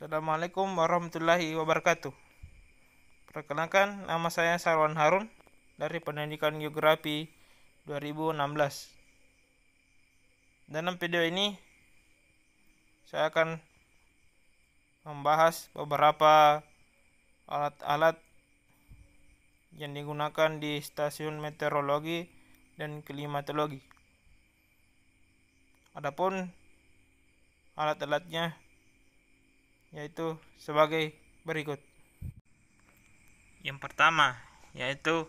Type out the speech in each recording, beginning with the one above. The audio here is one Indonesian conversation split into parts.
Assalamualaikum warahmatullahi wabarakatuh. Perkenalkan, nama saya Sarwan Harun dari Pendidikan Geografi 2016. Dalam video ini, saya akan membahas beberapa alat-alat yang digunakan di stasiun meteorologi dan klimatologi. Adapun alat-alatnya yaitu sebagai berikut. Yang pertama yaitu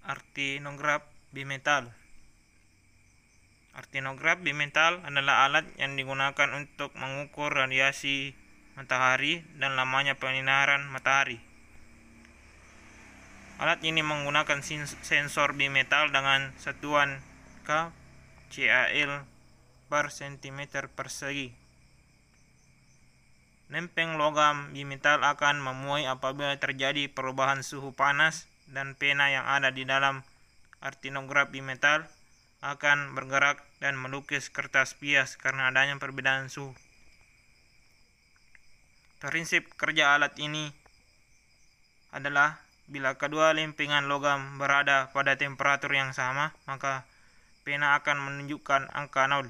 arti artinograf bimetal. Artinograf bimetal adalah alat yang digunakan untuk mengukur radiasi matahari dan lamanya penyinaran matahari. Alat ini menggunakan sensor bimetal dengan satuan K CAL per sentimeter persegi Lempeng logam bimetal akan memuai apabila terjadi perubahan suhu panas dan pena yang ada di dalam artinograf di metal akan bergerak dan melukis kertas bias karena adanya perbedaan suhu. Prinsip kerja alat ini adalah bila kedua lempengan logam berada pada temperatur yang sama, maka pena akan menunjukkan angka 0.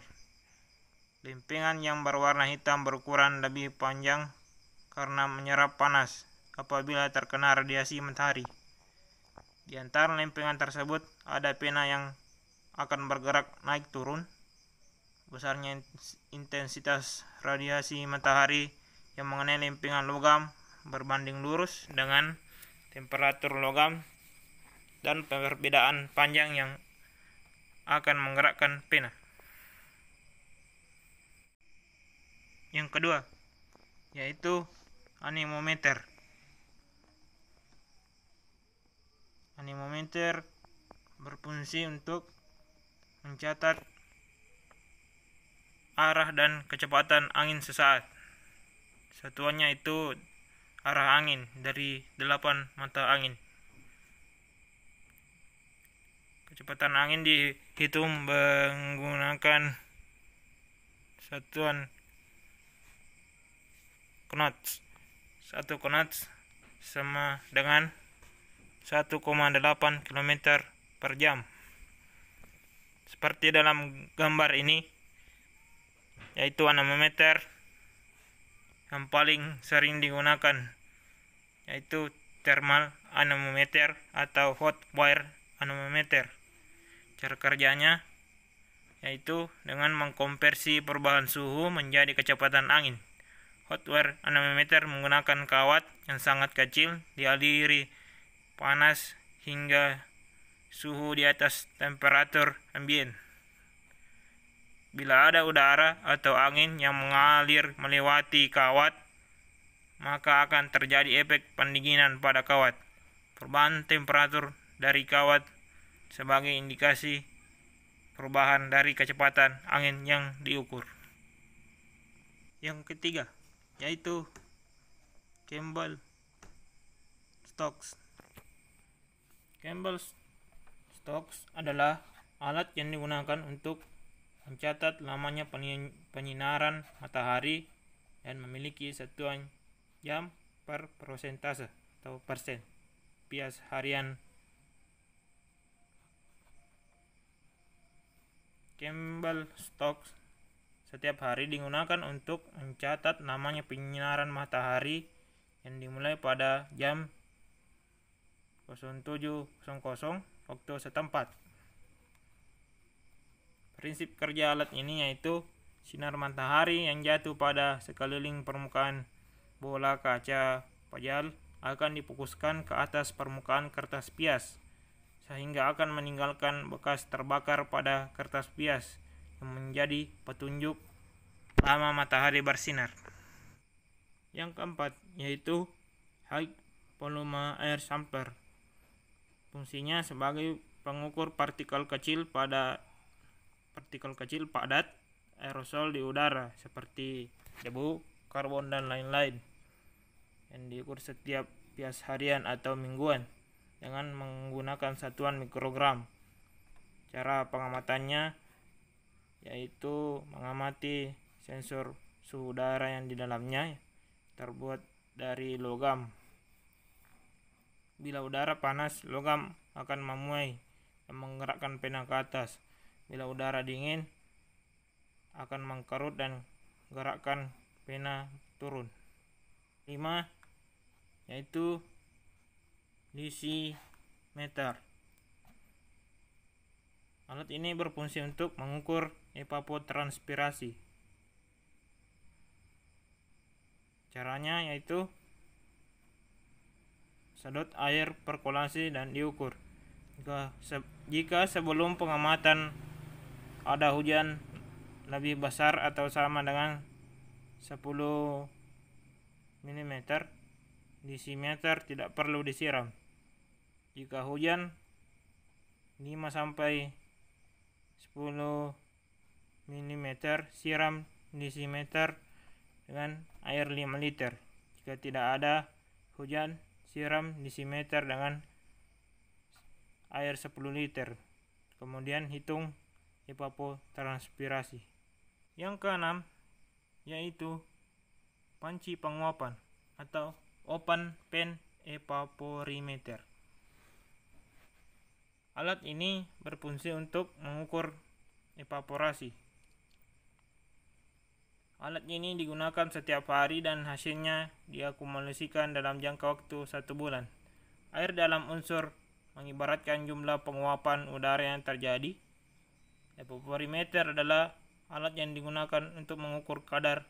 Limpingan yang berwarna hitam berukuran lebih panjang karena menyerap panas apabila terkena radiasi mentari. Di antara lempengan tersebut ada pena yang akan bergerak naik turun. Besarnya intensitas radiasi matahari yang mengenai lempengan logam berbanding lurus dengan temperatur logam dan perbedaan panjang yang akan menggerakkan pena. yang kedua yaitu anemometer anemometer berfungsi untuk mencatat arah dan kecepatan angin sesaat satuannya itu arah angin dari delapan mata angin kecepatan angin dihitung menggunakan satuan Knots satu knot sama dengan 1,8 km per jam seperti dalam gambar ini yaitu anemometer yang paling sering digunakan yaitu thermal anemometer atau hot wire anemometer cara kerjanya yaitu dengan mengkonversi perubahan suhu menjadi kecepatan angin hotware anemometer menggunakan kawat yang sangat kecil dialiri panas hingga suhu di atas temperatur ambien. Bila ada udara atau angin yang mengalir melewati kawat, maka akan terjadi efek pendinginan pada kawat. Perubahan temperatur dari kawat sebagai indikasi perubahan dari kecepatan angin yang diukur. Yang ketiga, yaitu Campbell stocks Campbell stocks adalah alat yang digunakan untuk mencatat lamanya penyinaran matahari dan memiliki satuan jam per persentase atau persen bias harian. Campbell stocks setiap hari digunakan untuk mencatat namanya penyinaran matahari yang dimulai pada jam 07.00 waktu setempat. Prinsip kerja alat ini yaitu sinar matahari yang jatuh pada sekeliling permukaan bola kaca pajal akan difokuskan ke atas permukaan kertas bias sehingga akan meninggalkan bekas terbakar pada kertas bias menjadi petunjuk lama matahari bersinar. Yang keempat yaitu high volume air sampler. Fungsinya sebagai pengukur partikel kecil pada partikel kecil padat aerosol di udara seperti debu, karbon dan lain-lain yang diukur setiap bias harian atau mingguan dengan menggunakan satuan mikrogram. Cara pengamatannya yaitu mengamati sensor suhu udara yang di dalamnya terbuat dari logam. Bila udara panas, logam akan memuai dan menggerakkan pena ke atas. Bila udara dingin, akan mengkerut dan gerakkan pena turun. 5 yaitu lisi meter. Alat ini berfungsi untuk mengukur evapotranspirasi. Eh, Caranya yaitu sedot air perkolasi dan diukur. Jika, se jika sebelum pengamatan ada hujan lebih besar atau sama dengan 10 mm, disimeter tidak perlu disiram. Jika hujan 5 sampai 10 mm, siram desimeter dengan air 5 liter. Jika tidak ada hujan, siram desimeter dengan air 10 liter. Kemudian hitung evapotranspirasi. Yang keenam yaitu panci penguapan atau open pen evaporimeter. Alat ini berfungsi untuk mengukur evaporasi Alat ini digunakan setiap hari dan hasilnya diakumulasikan dalam jangka waktu satu bulan. Air dalam unsur mengibaratkan jumlah penguapan udara yang terjadi. Evaporimeter adalah alat yang digunakan untuk mengukur kadar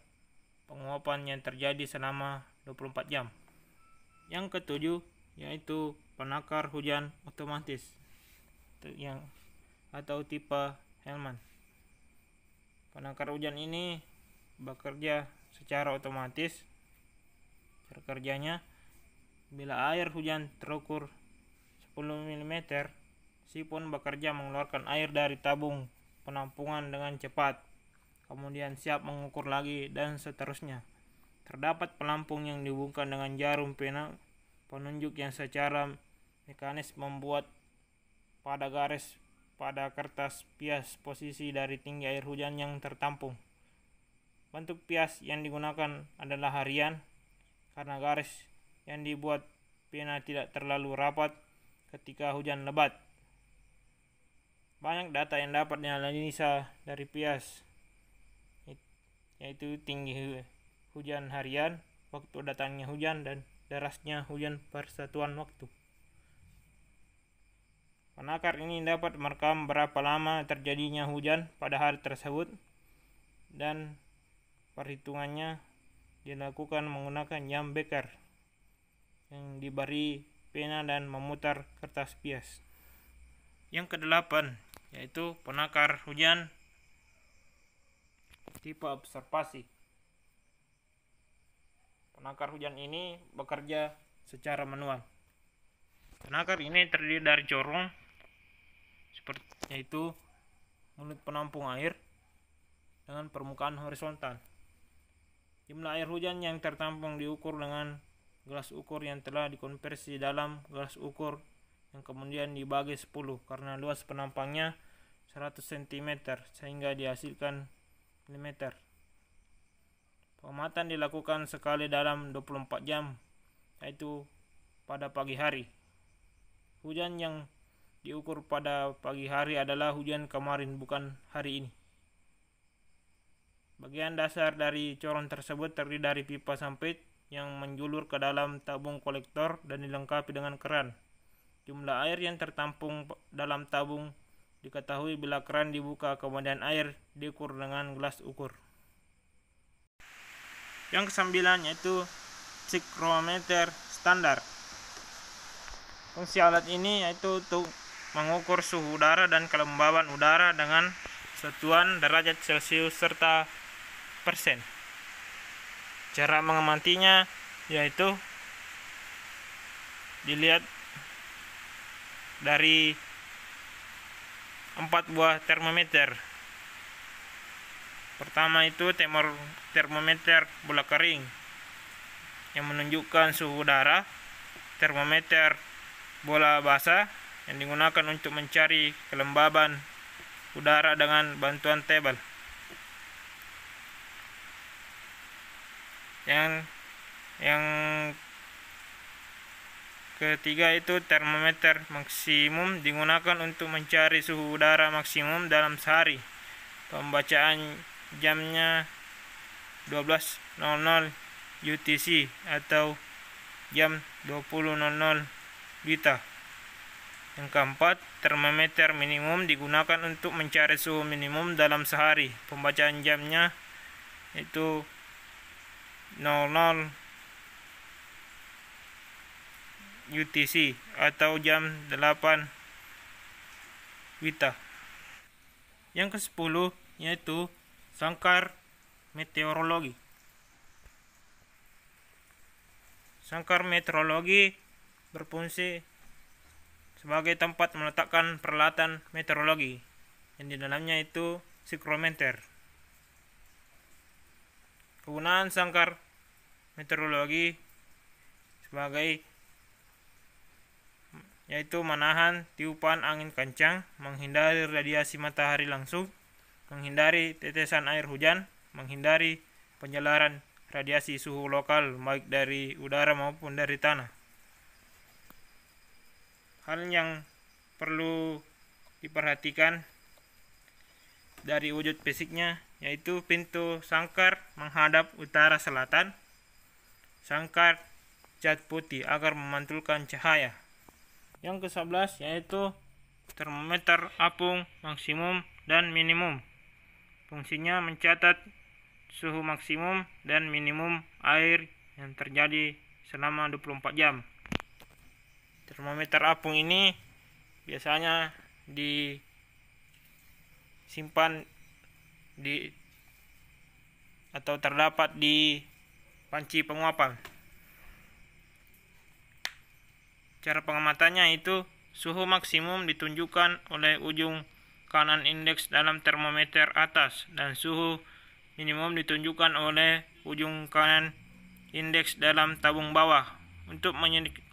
penguapan yang terjadi selama 24 jam. Yang ketujuh yaitu penakar hujan otomatis yang atau tipe Hellman. Penakar hujan ini bekerja secara otomatis bekerjanya bila air hujan terukur 10 mm sipon bekerja mengeluarkan air dari tabung penampungan dengan cepat kemudian siap mengukur lagi dan seterusnya terdapat pelampung yang dihubungkan dengan jarum pena penunjuk yang secara mekanis membuat pada garis pada kertas bias posisi dari tinggi air hujan yang tertampung Bentuk pias yang digunakan adalah harian karena garis yang dibuat pena tidak terlalu rapat ketika hujan lebat. Banyak data yang dapat dianalisa dari pias yaitu tinggi hujan harian, waktu datangnya hujan dan derasnya hujan persatuan waktu. Penakar ini dapat merekam berapa lama terjadinya hujan pada hari tersebut dan perhitungannya dilakukan menggunakan jam beker yang diberi pena dan memutar kertas bias. Yang kedelapan yaitu penakar hujan tipe observasi. Penakar hujan ini bekerja secara manual. Penakar ini terdiri dari corong seperti yaitu mulut penampung air dengan permukaan horizontal. Jumlah air hujan yang tertampung diukur dengan gelas ukur yang telah dikonversi dalam gelas ukur yang kemudian dibagi 10 karena luas penampangnya 100 cm sehingga dihasilkan mm. Pematan dilakukan sekali dalam 24 jam yaitu pada pagi hari. Hujan yang diukur pada pagi hari adalah hujan kemarin bukan hari ini. Bagian dasar dari corong tersebut terdiri dari pipa sampit yang menjulur ke dalam tabung kolektor dan dilengkapi dengan keran. Jumlah air yang tertampung dalam tabung diketahui bila keran dibuka kemudian air diukur dengan gelas ukur. Yang kesembilan yaitu sikrometer standar. Fungsi alat ini yaitu untuk mengukur suhu udara dan kelembaban udara dengan satuan derajat Celcius serta Cara mengamatinya yaitu dilihat dari empat buah termometer. Pertama itu termometer bola kering yang menunjukkan suhu udara, termometer bola basah yang digunakan untuk mencari kelembaban udara dengan bantuan table yang yang ketiga itu termometer maksimum digunakan untuk mencari suhu udara maksimum dalam sehari pembacaan jamnya 12.00 UTC atau jam 20.00 Wita yang keempat, termometer minimum digunakan untuk mencari suhu minimum dalam sehari. Pembacaan jamnya itu 00 UTC atau jam 8 WITA. Yang ke-10 yaitu sangkar meteorologi. Sangkar meteorologi berfungsi sebagai tempat meletakkan peralatan meteorologi yang di dalamnya itu sikrometer penggunaan sangkar meteorologi sebagai yaitu menahan tiupan angin kencang, menghindari radiasi matahari langsung, menghindari tetesan air hujan, menghindari penyelaran radiasi suhu lokal baik dari udara maupun dari tanah. Hal yang perlu diperhatikan dari wujud fisiknya yaitu pintu sangkar menghadap utara selatan, sangkar cat putih agar memantulkan cahaya. Yang ke-11 yaitu termometer apung maksimum dan minimum. Fungsinya mencatat suhu maksimum dan minimum air yang terjadi selama 24 jam. Termometer apung ini biasanya disimpan di atau terdapat di panci penguapan. Cara pengamatannya itu suhu maksimum ditunjukkan oleh ujung kanan indeks dalam termometer atas dan suhu minimum ditunjukkan oleh ujung kanan indeks dalam tabung bawah. Untuk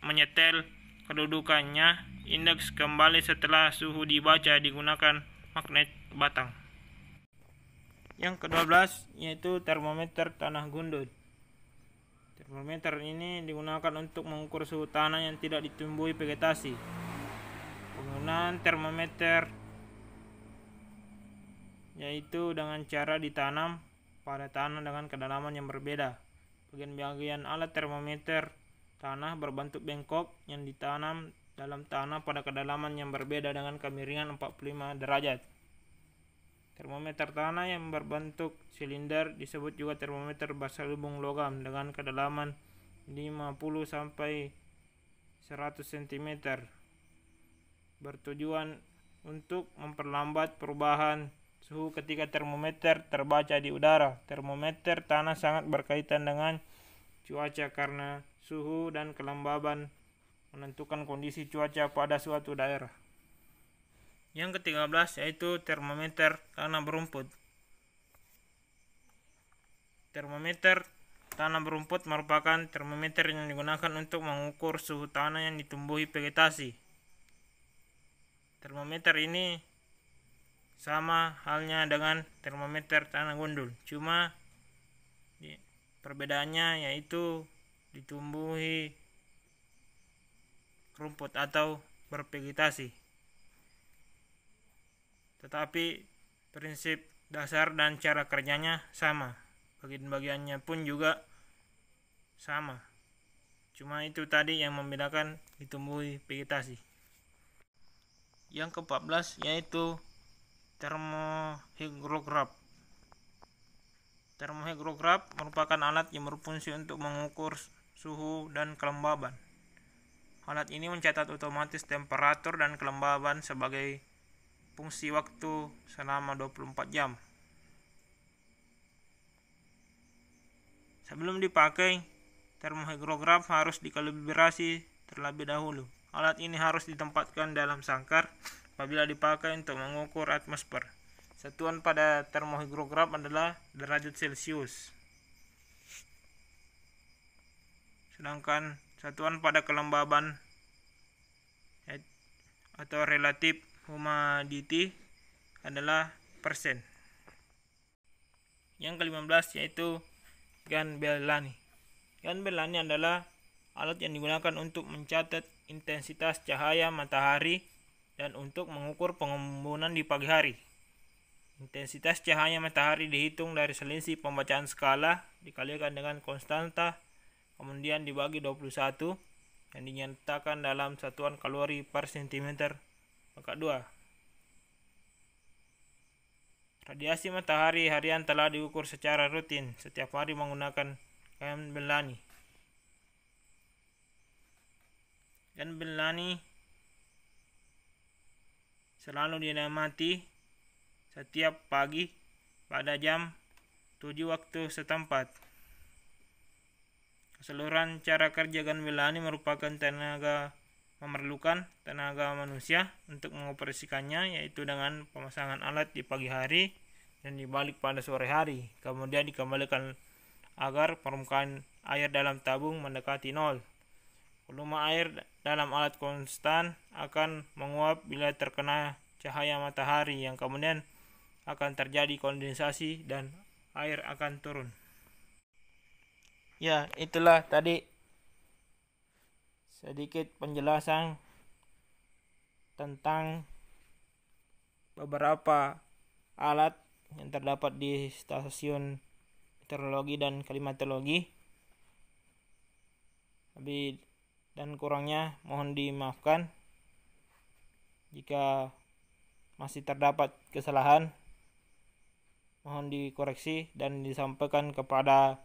menyetel kedudukannya, indeks kembali setelah suhu dibaca digunakan magnet batang. Yang ke-12 yaitu termometer tanah gundul. Termometer ini digunakan untuk mengukur suhu tanah yang tidak ditumbuhi vegetasi. Penggunaan termometer yaitu dengan cara ditanam pada tanah dengan kedalaman yang berbeda. Bagian-bagian alat termometer tanah berbentuk bengkok yang ditanam dalam tanah pada kedalaman yang berbeda dengan kemiringan 45 derajat. Termometer tanah yang berbentuk silinder disebut juga termometer lubung logam dengan kedalaman 50 sampai 100 cm bertujuan untuk memperlambat perubahan suhu ketika termometer terbaca di udara. Termometer tanah sangat berkaitan dengan cuaca karena suhu dan kelembaban menentukan kondisi cuaca pada suatu daerah. Yang ke-13 yaitu termometer tanah berumput. Termometer tanah berumput merupakan termometer yang digunakan untuk mengukur suhu tanah yang ditumbuhi vegetasi. Termometer ini sama halnya dengan termometer tanah gundul, cuma perbedaannya yaitu ditumbuhi rumput atau bervegetasi tetapi prinsip dasar dan cara kerjanya sama bagian-bagiannya pun juga sama cuma itu tadi yang membedakan ditumbuhi vegetasi yang ke-14 yaitu termohigrograf termohigrograf merupakan alat yang berfungsi untuk mengukur suhu dan kelembaban alat ini mencatat otomatis temperatur dan kelembaban sebagai fungsi waktu selama 24 jam. Sebelum dipakai, termohigrograf harus dikalibrasi terlebih dahulu. Alat ini harus ditempatkan dalam sangkar apabila dipakai untuk mengukur atmosfer. Satuan pada termohigrograf adalah derajat Celcius. Sedangkan satuan pada kelembaban eh, atau relatif humidity adalah persen. Yang ke-15 yaitu gun Bellani. Gun Bellani adalah alat yang digunakan untuk mencatat intensitas cahaya matahari dan untuk mengukur pengembunan di pagi hari. Intensitas cahaya matahari dihitung dari selisih pembacaan skala dikalikan dengan konstanta kemudian dibagi 21 yang dinyatakan dalam satuan kalori per sentimeter Angka 2. Radiasi matahari harian telah diukur secara rutin setiap hari menggunakan Belani. Kain Belani selalu dinamati setiap pagi pada jam 7 waktu setempat. Keseluruhan cara kerja Belani merupakan tenaga memerlukan tenaga manusia untuk mengoperasikannya yaitu dengan pemasangan alat di pagi hari dan dibalik pada sore hari kemudian dikembalikan agar permukaan air dalam tabung mendekati nol volume air dalam alat konstan akan menguap bila terkena cahaya matahari yang kemudian akan terjadi kondensasi dan air akan turun ya itulah tadi sedikit penjelasan tentang beberapa alat yang terdapat di stasiun meteorologi dan klimatologi. Lebih dan kurangnya mohon dimaafkan jika masih terdapat kesalahan mohon dikoreksi dan disampaikan kepada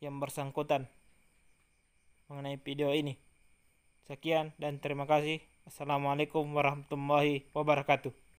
yang bersangkutan mengenai video ini. Sekian dan terima kasih. Assalamualaikum warahmatullahi wabarakatuh.